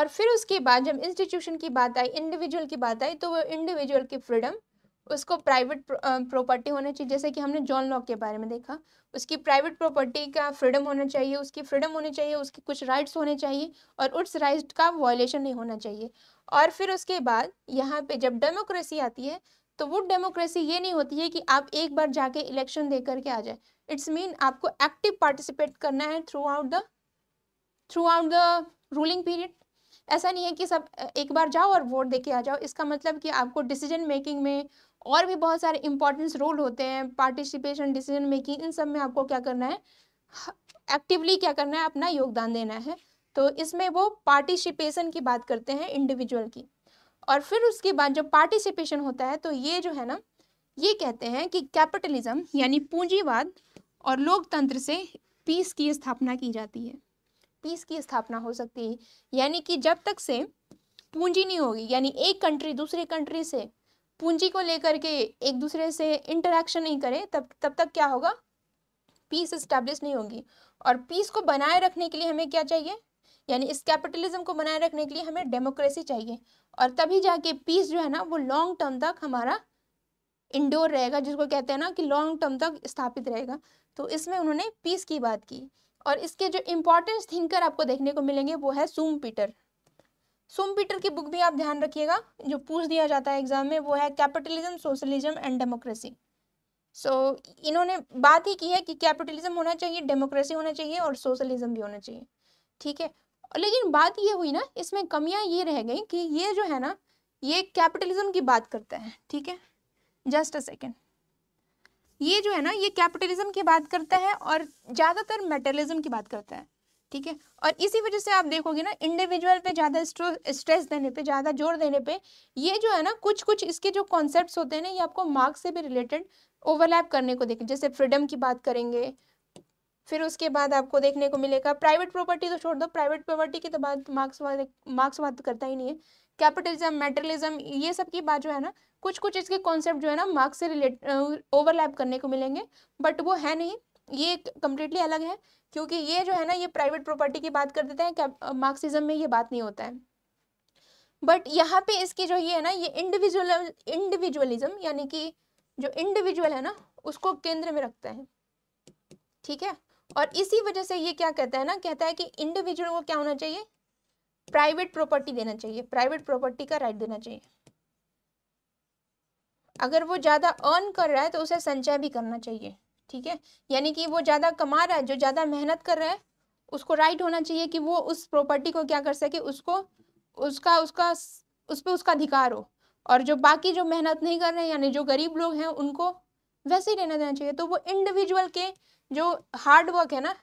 और फिर उसके बाद जब इंस्टीट्यूशन की बात आई इंडिविजुअल की बात आई तो वो इंडिविजुअल की फ्रीडम उसको प्राइवेट प्रॉपर्टी होना चाहिए जैसे कि हमने जॉन लॉक के बारे में देखा उसकी प्राइवेट प्रॉपर्टी का फ्रीडम होना चाहिए उसकी फ्रीडम होनी चाहिए उसके कुछ राइट्स होने चाहिए और उस राइट का वॉयलेशन नहीं होना चाहिए और फिर उसके बाद यहाँ पे जब डेमोक्रेसी आती है तो वो डेमोक्रेसी ये नहीं होती है कि आप एक बार जाके इलेक्शन दे करके आ जाए इट्स मीन आपको एक्टिव पार्टिसिपेट करना है throughout the throughout the ruling period ऐसा नहीं है कि सब एक बार जाओ और वोट दे आ जाओ इसका मतलब कि आपको डिसीजन मेकिंग में और भी बहुत सारे इंपॉर्टेंस रोल होते हैं पार्टिसिपेशन डिसीजन मेकिंग इन सब में आपको क्या करना है एक्टिवली क्या करना है अपना योगदान देना है तो इसमें वो पार्टिसिपेशन की बात करते हैं इंडिविजुअल की और फिर उसके बाद जो पार्टिसिपेशन होता है तो ये जो है ना ये कहते हैं कि कैपिटलिज्म यानी पूंजीवाद और लोकतंत्र से पीस की स्थापना की जाती है पीस की स्थापना हो सकती है यानी कि जब तक से पूंजी नहीं होगी यानी एक कंट्री दूसरी कंट्री से पूंजी को लेकर के एक दूसरे से इंटरेक्शन नहीं करें तब तब तक क्या होगा पीस इस्टेब्लिश नहीं होगी और पीस को बनाए रखने के लिए हमें क्या चाहिए यानी इस कैपिटलिज्म को बनाए रखने के लिए हमें डेमोक्रेसी चाहिए और तभी जाके पीस जो है ना वो लॉन्ग टर्म तक हमारा इंडोर रहेगा जिसको कहते हैं ना कि लॉन्ग टर्म तक स्थापित रहेगा तो इसमें उन्होंने पीस की बात की और इसके जो इम्पोर्टेंस थिंकर आपको देखने को मिलेंगे वो है सूम पीटर सोमपीटर की बुक भी आप ध्यान रखिएगा जो पूछ दिया जाता है एग्जाम में वो है capitalism socialism and democracy so so, इन्होंने बात ही की है कि कैपिटलिज्म होना चाहिए डेमोक्रेसी होना चाहिए और सोशलिज्म भी होना चाहिए ठीक है लेकिन बात ये हुई ना इसमें कमियां ये रह गई कि ये जो है ना ये कैपिटलिज्म की बात करता है ठीक है जस्ट अ सेकेंड ये जो है ना ये कैपिटलिज्म की बात करता है और ज़्यादातर मेटलिज्म की बात करता है ठीक है और इसी वजह से आप देखोगे ना इंडिविजुअल पे ज़्यादा स्ट्रेस देने पे ज़्यादा जोर देने पे ये जो है ना कुछ कुछ इसके जो कॉन्सेप्ट होते हैं ना ये आपको मार्क्स से भी रिलेटेड ओवरलैप करने को देखें जैसे फ्रीडम की बात करेंगे फिर उसके बाद आपको देखने को मिलेगा प्राइवेट प्रॉपर्टी तो छोड़ दो प्राइवेट प्रॉपर्टी की तो बात मार्क्स मार्क्स बात तो करता ही नहीं है कैपिटलिज्म मेटरलिज्म ये सब की बात जो है ना कुछ कुछ इसके कॉन्सेप्ट जो है ना मार्क्स से रिलेट ओवरलैप करने को मिलेंगे बट वो है नहीं ये कम्प्लीटली अलग है क्योंकि ये जो है ना ये प्राइवेट प्रॉपर्टी की बात कर देते हैं मार्क्सिज्म में ये बात नहीं होता है बट यहाँ पे इसकी जो ये है ना ये इंडिविजुअल इंडिविजुअलिज्म यानी कि जो इंडिविजुअल है ना उसको केंद्र में रखता है ठीक है और इसी वजह से ये क्या कहता है ना कहता है कि इंडिविजुअल को क्या होना चाहिए प्राइवेट प्रॉपर्टी देना चाहिए प्राइवेट प्रॉपर्टी का राइट देना चाहिए अगर वो ज़्यादा अर्न कर रहा है तो उसे संचय भी करना चाहिए ठीक है यानी कि वो ज़्यादा कमा रहा है जो ज़्यादा मेहनत कर रहा है उसको राइट होना चाहिए कि वो उस प्रॉपर्टी को क्या कर सके उसको उसका उसका उस पर उसका अधिकार हो और जो बाकी जो मेहनत नहीं कर रहे हैं यानी जो गरीब लोग हैं उनको वैसे ही रहना देना चाहिए तो वो इंडिविजुअल के जो हार्ड वर्क है ना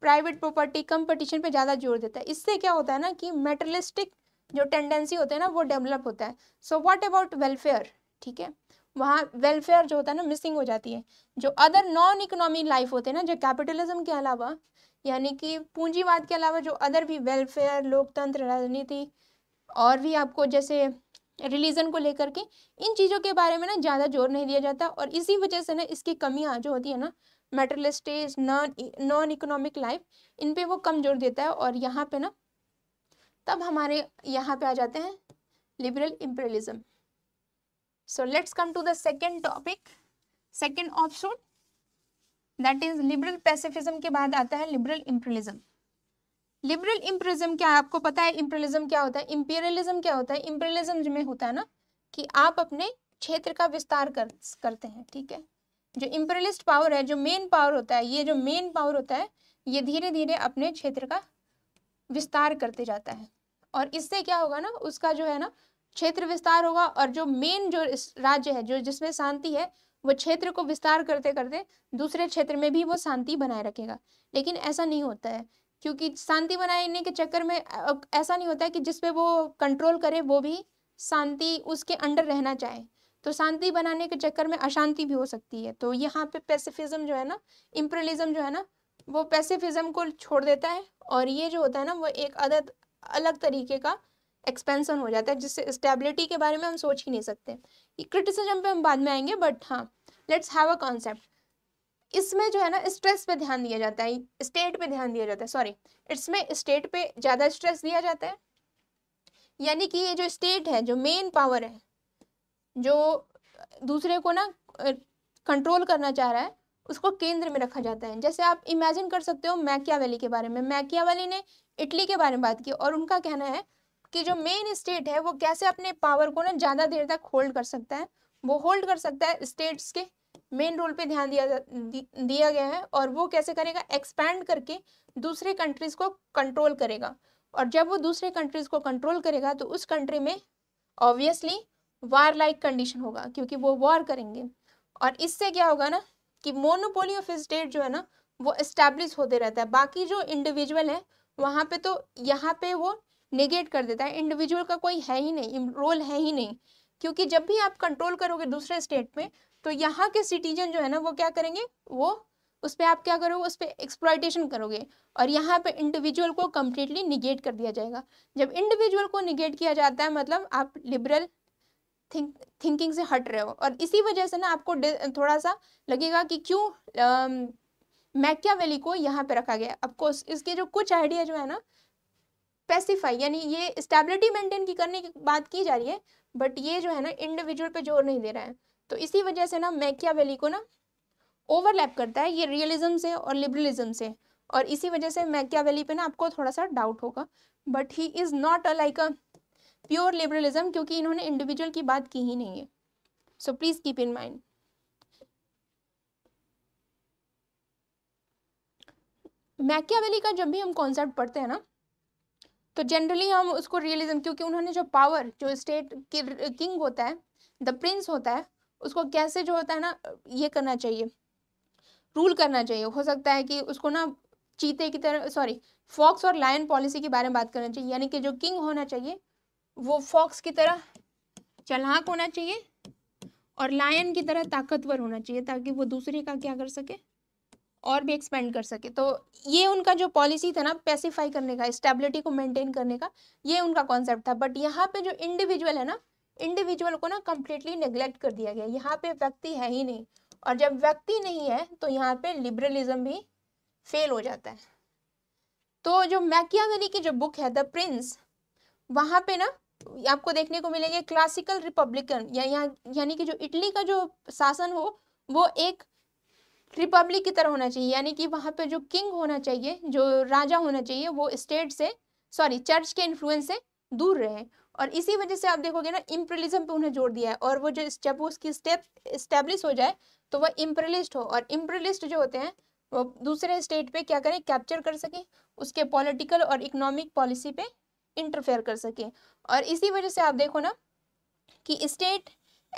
प्राइवेट प्रॉपर्टी कंपटीशन पे ज़्यादा जोर देता है इससे क्या होता है ना कि मेटरलिस्टिक जो टेंडेंसी होते हैं ना वो डेवलप होता है सो व्हाट अबाउट वेलफेयर ठीक है वहाँ वेलफेयर जो होता है ना मिसिंग हो जाती है जो अदर नॉन इकोनॉमी लाइफ होते हैं ना जो कैपिटलिज्म के अलावा यानी कि पूंजीवाद के अलावा जो अदर भी वेलफेयर लोकतंत्र राजनीति और भी आपको जैसे रिलीजन को लेकर के इन चीज़ों के बारे में ना ज़्यादा जोर नहीं दिया जाता और इसी वजह से ना इसकी कमियाँ जो होती है ना materialistic non non economic life इन पर वो कम जोर देता है और यहाँ पे ना तब हमारे यहाँ पे आ जाते हैं liberal imperialism so let's come to the second topic second option that is liberal pacifism के बाद आता है liberal imperialism लिबरल इम्प्रिज्म क्या है आपको पता है इम्प्रियलिज्म क्या होता है इम्पीरियलिज्म क्या होता है इम्पीरियलिज्म में होता है ना कि आप अपने क्षेत्र का विस्तार कर करते हैं ठीक है जो इम्पीरियलिस्ट पावर है जो मेन पावर होता है ये जो मेन पावर होता है ये धीरे धीरे अपने क्षेत्र का विस्तार करते जाता है और इससे क्या होगा ना उसका जो है ना क्षेत्र विस्तार होगा और जो मेन जो राज्य है जो जिसमें शांति है वो क्षेत्र को विस्तार करते करते दूसरे क्षेत्र में भी वो शांति बनाए रखेगा लेकिन ऐसा नहीं होता है क्योंकि शांति बनाने के चक्कर में ऐसा नहीं होता है कि जिसपे वो कंट्रोल करे वो भी शांति उसके अंडर रहना चाहे तो शांति बनाने के चक्कर में अशांति भी हो सकती है तो यहाँ पे पैसिफिज्म जो है ना इम्प्रलिज्म जो है ना वो पैसिफिज्म को छोड़ देता है और ये जो होता है ना वो एक अदद अलग तरीके का एक्सपेंसन हो जाता है जिससे स्टेबिलिटी के बारे में हम सोच ही नहीं सकते क्रिटिसिज्म पे हम बाद में आएंगे बट हाँ लेट्स हैव अ कॉन्सेप्ट इसमें जो है ना स्ट्रेस पे ध्यान दिया जाता है स्टेट पे ध्यान दिया जाता है सॉरी इसमें स्टेट पे ज़्यादा स्ट्रेस दिया जाता है यानी कि ये जो स्टेट है जो मेन पावर है जो दूसरे को ना कंट्रोल करना चाह रहा है उसको केंद्र में रखा जाता है जैसे आप इमेजिन कर सकते हो मैकिया के बारे में मैकिया ने इटली के बारे में बात की और उनका कहना है कि जो मेन स्टेट है वो कैसे अपने पावर को ना ज़्यादा देर तक होल्ड कर सकता है वो होल्ड कर सकता है स्टेट्स के मेन रोल पे ध्यान दिया दिया गया है और वो कैसे करेगा एक्सपैंड करके दूसरे कंट्रीज को कंट्रोल करेगा और जब वो दूसरे कंट्रीज को कंट्रोल करेगा तो उस कंट्री में ऑब्वियसली वार लाइक कंडीशन होगा क्योंकि वो वॉर करेंगे और इससे क्या होगा ना कि मोनोपोली ऑफ स्टेट जो है ना वो इस्टेब्लिश होते रहता है बाकी जो इंडिविजुअल है वहाँ पे तो यहाँ पे वो निगेट कर देता है इंडिविजुअल का कोई है ही नहीं रोल है ही नहीं क्योंकि जब भी आप कंट्रोल करोगे दूसरे स्टेट में तो यहाँ के सिटीजन जो है ना वो क्या करेंगे वो उस पर आप क्या करोगे उस पर एक्सप्लाइटेशन करोगे और यहाँ पे इंडिविजुअल को कम्प्लीटली निगेट कर दिया जाएगा जब इंडिविजुअल को निगेट किया जाता है मतलब आप लिबरल थिंक थिंकिंग से हट रहे हो और इसी वजह से ना आपको थोड़ा सा लगेगा कि क्यों मैक्यावेली को यहाँ पे रखा गया अफकोर्स इसके जो कुछ आइडिया जो है ना स्पेसिफाई यानी ये स्टेबिलिटी मेंटेन की करने की बात की जा रही है बट ये जो है ना इंडिविजुअल पे जोर नहीं दे रहा है तो इसी वजह से ना मैकिया वैली को ना ओवरलैप करता है ये रियलिज्म से और लिबरलिज्म से और इसी वजह से मैकिया वैली पे ना आपको थोड़ा सा डाउट होगा but he is not a like a pure liberalism क्योंकि इन्होंने इंडिविजुअल की बात की ही नहीं है so please keep in mind वैली का जब भी हम कॉन्सेप्ट पढ़ते हैं ना तो जनरली हम उसको रियलिज्म क्योंकि उन्होंने जो पावर जो स्टेट किंग होता है द प्रिंस होता है उसको कैसे जो होता है ना ये करना चाहिए रूल करना चाहिए हो सकता है कि उसको ना चीते की तरह सॉरी फॉक्स और लायन पॉलिसी के बारे में बात करना चाहिए यानी कि जो किंग होना चाहिए वो फॉक्स की तरह चलाक होना चाहिए और लायन की तरह ताकतवर होना चाहिए ताकि वो दूसरे का क्या कर सके और भी एक्सपेंड कर सके तो ये उनका जो पॉलिसी था ना पेसिफाई करने का स्टेबिलिटी को मेंटेन करने का ये उनका कॉन्सेप्ट था बट यहाँ पे जो इंडिविजुअल है ना इंडिविजुअल को ना कम्प्लीटली निगलेक्ट कर दिया गया यहाँ पे व्यक्ति है ही नहीं और जब व्यक्ति नहीं है तो यहाँ पे लिबरलिज्म भी फेल हो जाता है तो जो मैकियावेली की जो बुक है द प्रिंस वहाँ पे ना आपको देखने को मिलेंगे क्लासिकल रिपब्लिकन या, या यानी कि जो इटली का जो शासन हो वो एक रिपब्लिक की तरह होना चाहिए यानी कि वहाँ पे जो किंग होना चाहिए जो राजा होना चाहिए वो स्टेट से सॉरी चर्च के इन्फ्लुएंस से दूर रहे और इसी वजह से आप देखोगे ना इम्प्रलिज्म पे उन्हें जोड़ दिया है और वो जो जब उसकी स्टेप इस्टेब्लिश हो जाए तो वह इम्प्रलिस्ट हो और इम्प्रलिस्ट जो होते हैं वो दूसरे स्टेट पे क्या करें कैप्चर कर सकें उसके पॉलिटिकल और इकोनॉमिक पॉलिसी पे इंटरफेयर कर सकें और इसी वजह से आप देखो ना कि स्टेट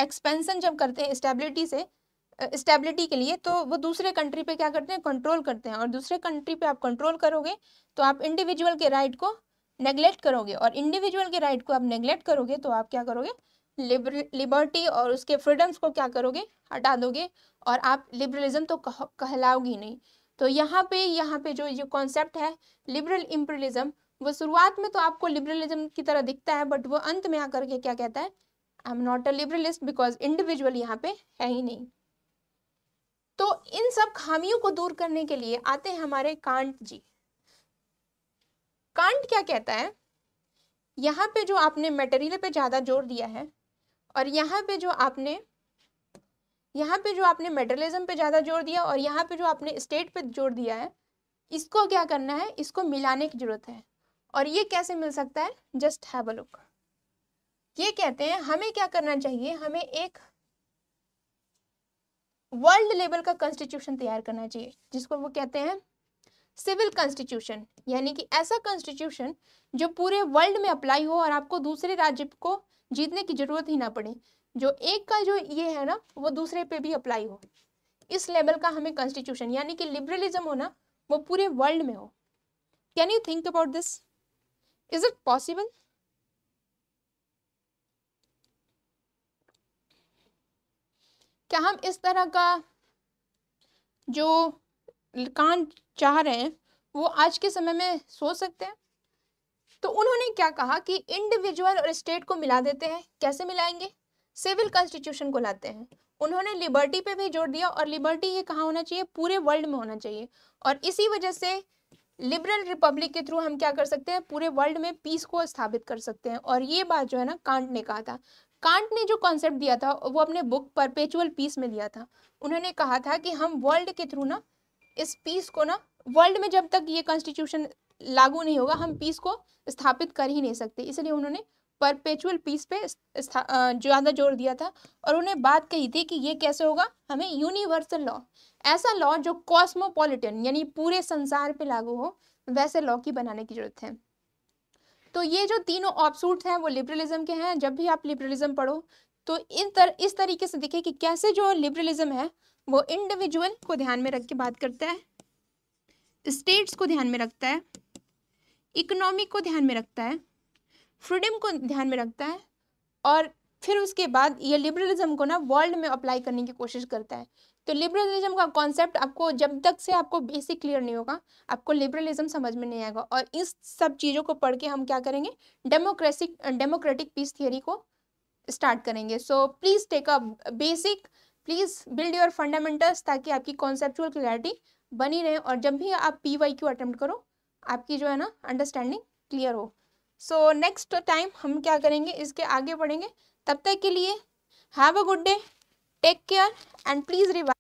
एक्सपेंसन जब करते हैं स्टेबिलिटी से स्टेबिलिटी के लिए तो वो दूसरे कंट्री पे क्या करते हैं कंट्रोल करते हैं और दूसरे कंट्री पे आप कंट्रोल करोगे तो आप इंडिविजुअल के राइट को नेग्लेक्ट करोगे और इंडिविजुअल के राइट को आप नेग्लेक्ट करोगे तो आप क्या करोगे लिबर्टी और उसके फ्रीडम्स को क्या करोगे हटा दोगे और आप लिबरलिज्म तो कह, कहलाओगी नहीं तो यहाँ पे यहाँ पे जो ये कॉन्सेप्ट है लिबरल इम्परलिज्म वो शुरुआत में तो आपको लिबरलिज्म की तरह दिखता है बट वो अंत में आकर के क्या कहता है I am not a liberalist because individual यहाँ पे है ही नहीं तो इन सब खामियों को दूर करने के लिए आते हैं हमारे कांट जी कांट क्या कहता है यहाँ पे जो आपने मटेरियल पे ज़्यादा जोर दिया है और यहाँ पे जो आपने यहाँ पे जो आपने मेटरलिज्म पे ज़्यादा जोर दिया और यहाँ पे जो आपने स्टेट पे जोर दिया है इसको क्या करना है इसको मिलाने की ज़रूरत है और ये कैसे मिल सकता है जस्ट हैव अ लुक ये कहते हैं हमें क्या करना चाहिए हमें एक वर्ल्ड लेवल का कॉन्स्टिट्यूशन तैयार करना चाहिए जिसको वो कहते हैं सिविल कॉन्स्टिट्यूशन यानी कि ऐसा कॉन्स्टिट्यूशन जो पूरे वर्ल्ड में अप्लाई हो और आपको दूसरे राज्य को जीतने की जरूरत ही ना पड़े जो एक का जो ये है ना वो दूसरे पे भी अप्लाई हो इस लेवल का हमें कॉन्स्टिट्यूशन यानी कि लिबरलिज्म हो ना वो पूरे वर्ल्ड में हो can you think about this is it possible क्या हम इस तरह का जो कांड चाह रहे हैं वो आज के समय में सोच सकते हैं तो उन्होंने क्या कहा कि इंडिविजुअल और स्टेट को मिला देते हैं कैसे मिलाएंगे सिविल कॉन्स्टिट्यूशन को लाते हैं उन्होंने लिबर्टी पे भी जोर दिया और लिबर्टी ये कहाँ होना चाहिए पूरे वर्ल्ड में होना चाहिए और इसी वजह से लिबरल रिपब्लिक के थ्रू हम क्या कर सकते हैं पूरे वर्ल्ड में पीस को स्थापित कर सकते हैं और ये बात जो है ना कांट ने कहा था कांट ने जो कॉन्सेप्ट दिया था वो अपने बुक परपेचुअल पीस में दिया था उन्होंने कहा था कि हम वर्ल्ड के थ्रू ना इस पीस को ना वर्ल्ड में जब तक ये कॉन्स्टिट्यूशन लागू नहीं होगा हम पीस को स्थापित कर ही नहीं सकते इसलिए उन्होंने परपेचुअल पीस पे ज़्यादा जोर दिया था और उन्हें बात कही थी कि ये कैसे होगा हमें यूनिवर्सल लॉ ऐसा लॉ जो कॉस्मोपॉलिटन यानी पूरे संसार पे लागू हो वैसे लॉ की बनाने की जरूरत है तो ये जो तीनों ऑप्सूट हैं वो लिबरलिज्म के हैं जब भी आप लिबरलिज्म पढ़ो तो इन तर इस तरीके से देखें कि कैसे जो लिबरलिज्म है वो इंडिविजुअल को ध्यान में रख के बात करता है स्टेट्स को ध्यान में रखता है इकोनॉमिक को ध्यान में रखता है फ्रीडम को ध्यान में रखता है और फिर उसके बाद ये लिबरलिज्म को ना वर्ल्ड में अप्लाई करने की कोशिश करता है तो लिबरलिज्म का कॉन्सेप्ट आपको जब तक से आपको बेसिक क्लियर नहीं होगा आपको लिबरलिज्म समझ में नहीं आएगा और इस सब चीज़ों को पढ़ के हम क्या करेंगे डेमोक्रेसिक डेमोक्रेटिक पीस थियोरी को स्टार्ट करेंगे so please take a basic please build your fundamentals ताकि आपकी कॉन्सेप्चुअल क्लियरिटी बनी रहे और जब भी आप पी वाई क्यू अटेम्प्ट करो आपकी जो है ना अंडरस्टैंडिंग क्लियर हो सो नेक्स्ट टाइम हम क्या करेंगे इसके आगे बढ़ेंगे तब तक के लिए have a good day take care and please revive